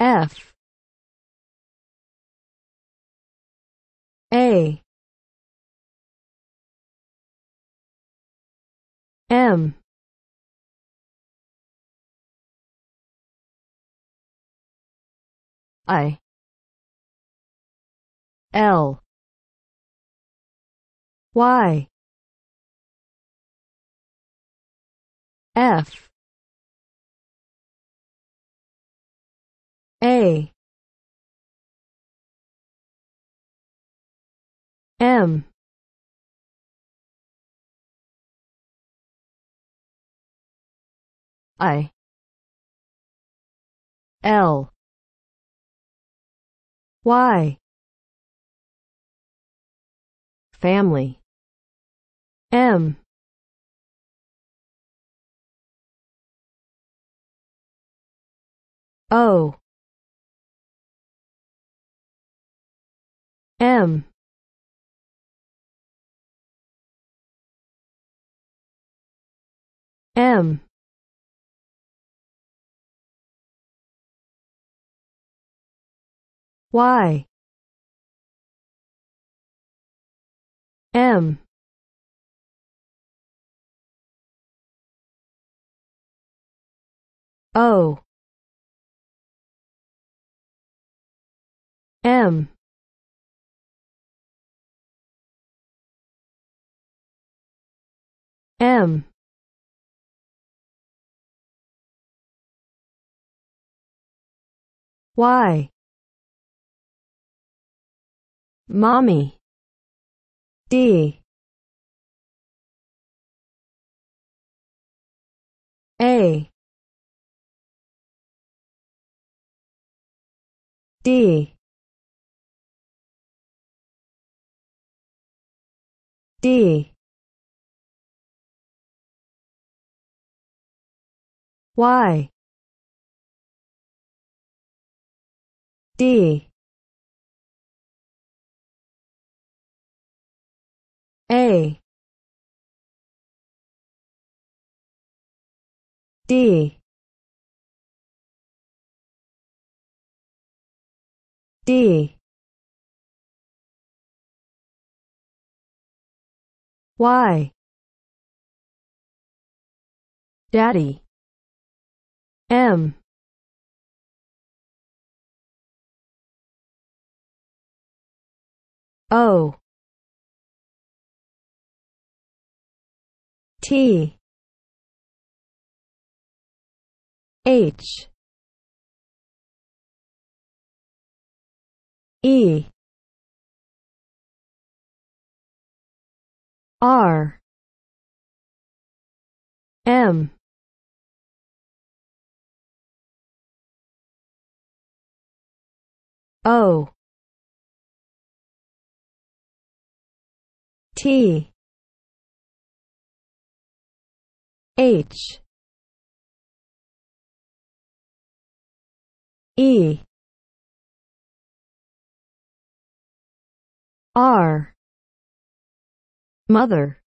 F A M I L Y F A M I L Y Family M O M M Y M O M M. Y. Mommy. D. A. D. D. Y D A D D Y Daddy M O T H E R M O T H E R Mother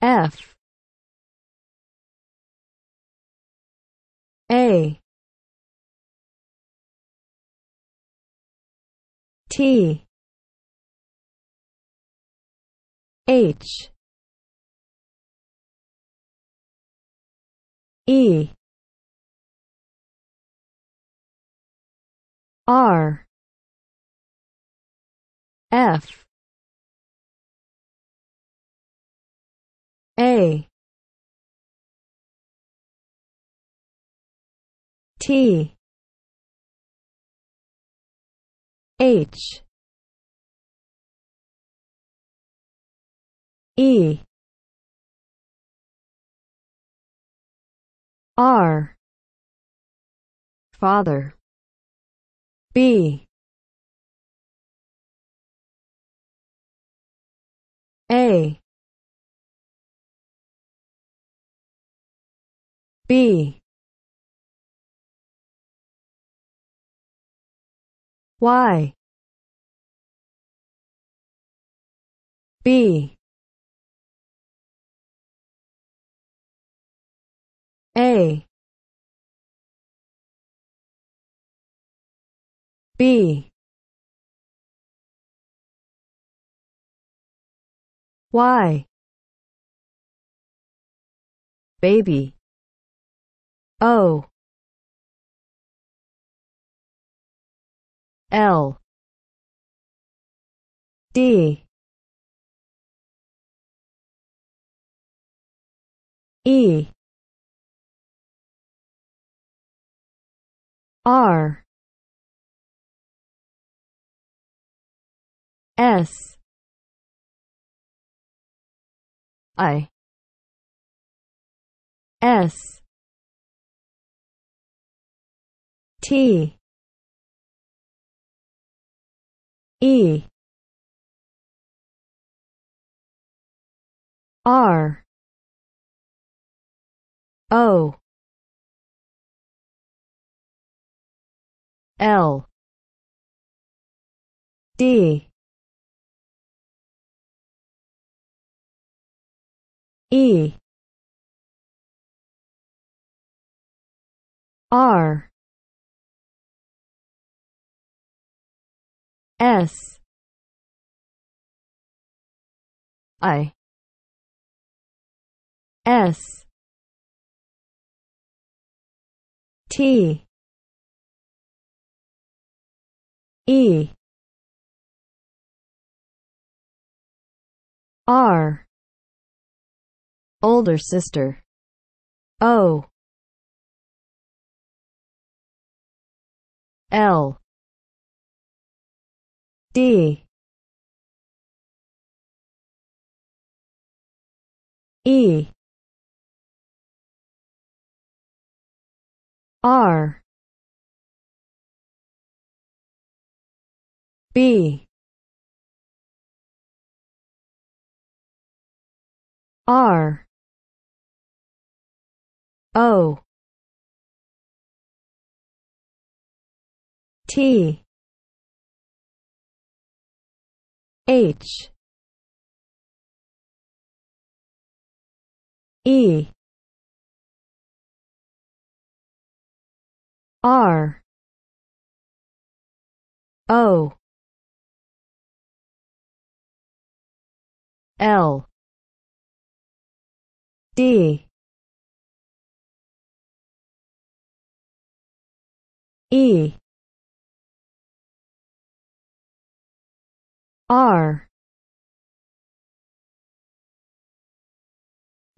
F A T H E R F A T H E R father B A B Y B A B Y baby O L D E R S I S T E R O L D E R S I S T E R older sister O L D E R B R O T H E R O L D E R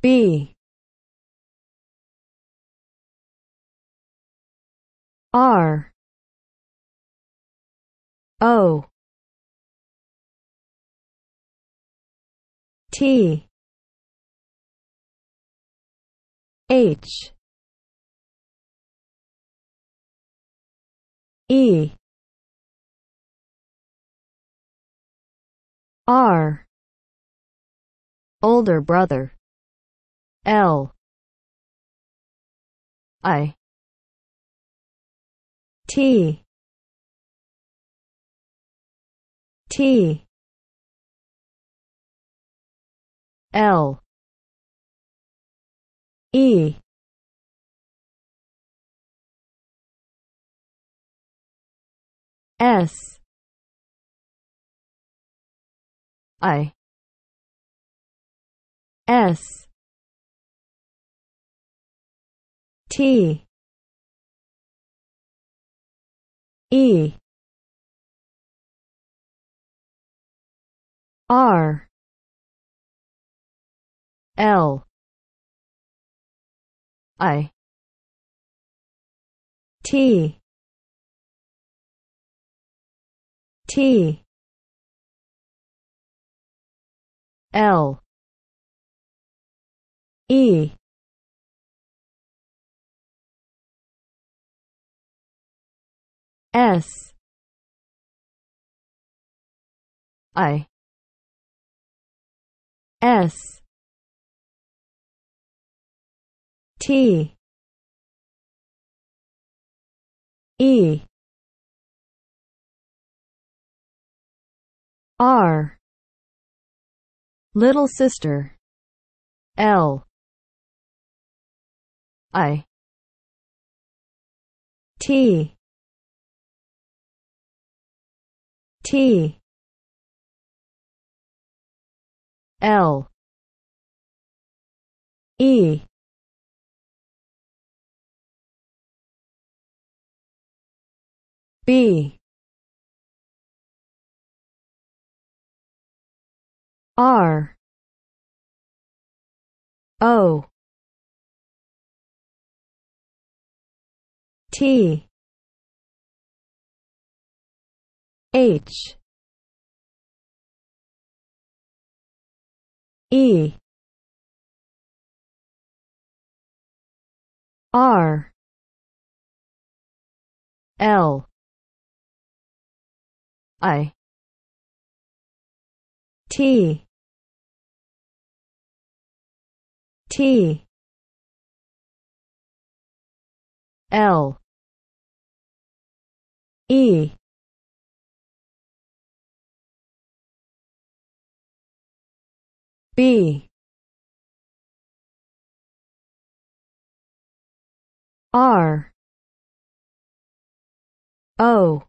B R O T H E R older brother L I T T L E S I S T E R L I T T L E S I S T E R Little sister. L. I. T. T. L. E. B R O T H E R L I T T L E B R O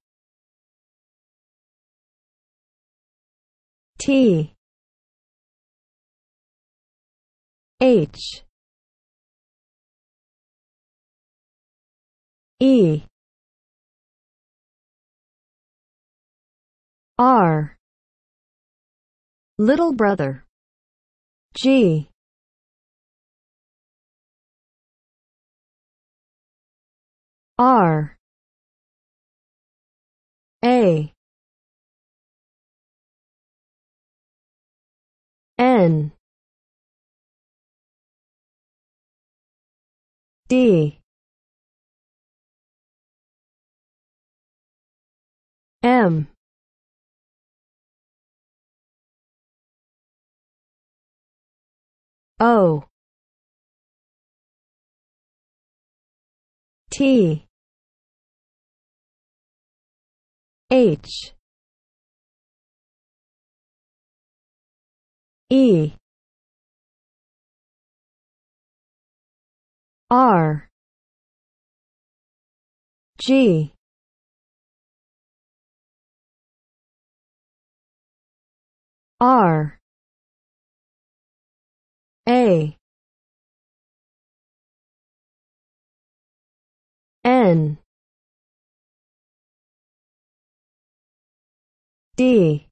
T H E R Little brother G R A N D M O T H E R G R A N D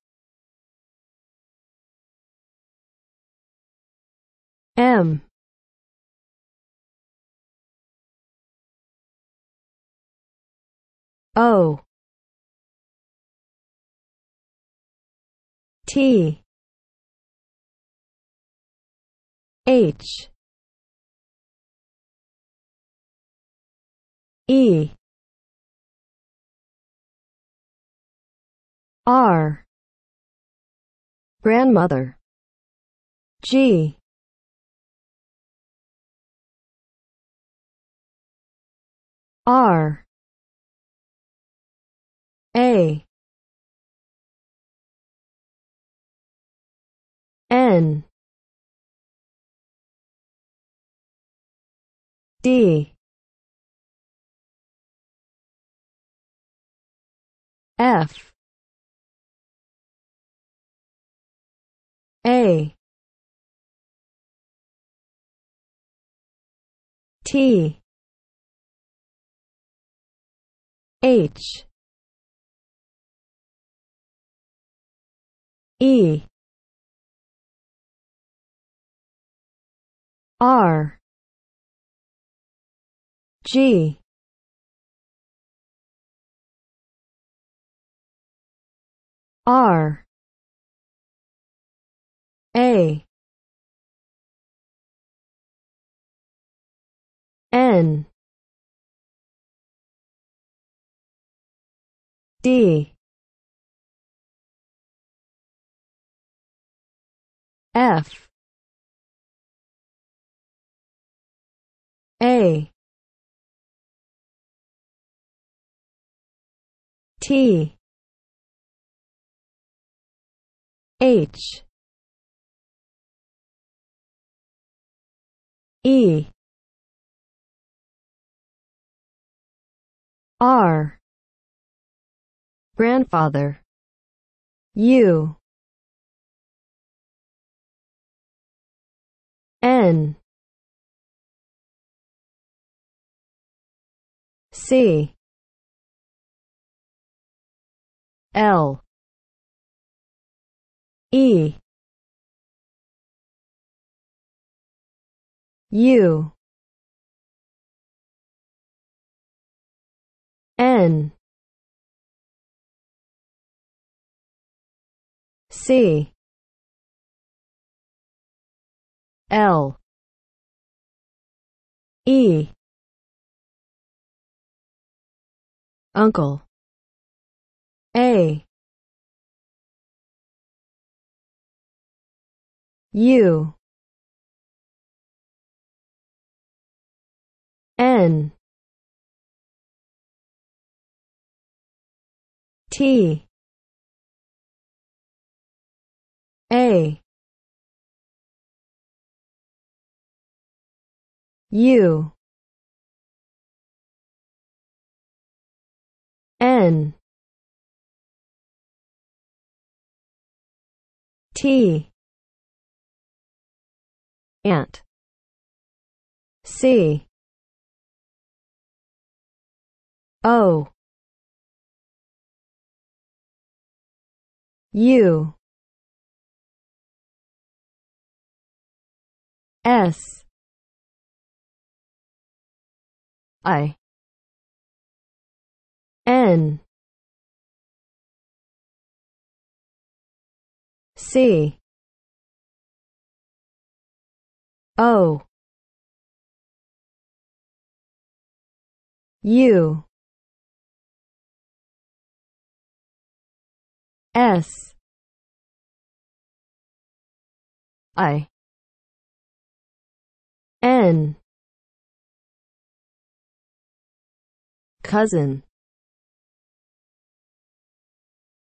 M O T H E R grandmother G R A N D F A T H E R G R A N D F A T H E R grandfather. U N C L E U N C L E Uncle A U N T A U N T ant C O U S I N C O U S I N cousin